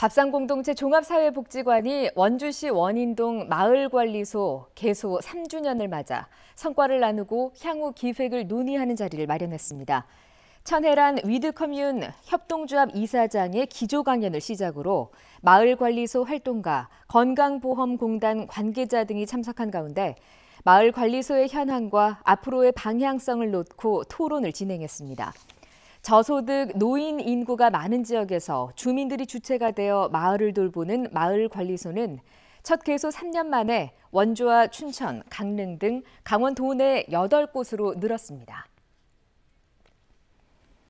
밥상공동체 종합사회복지관이 원주시 원인동 마을관리소 개소 3주년을 맞아 성과를 나누고 향후 기획을 논의하는 자리를 마련했습니다. 천혜란 위드컴윤 협동조합 이사장의 기조 강연을 시작으로 마을관리소 활동가, 건강보험공단 관계자 등이 참석한 가운데 마을관리소의 현황과 앞으로의 방향성을 놓고 토론을 진행했습니다. 저소득 노인 인구가 많은 지역에서 주민들이 주체가 되어 마을을 돌보는 마을관리소는 첫 개소 3년 만에 원주와 춘천, 강릉 등 강원 도내 8곳으로 늘었습니다.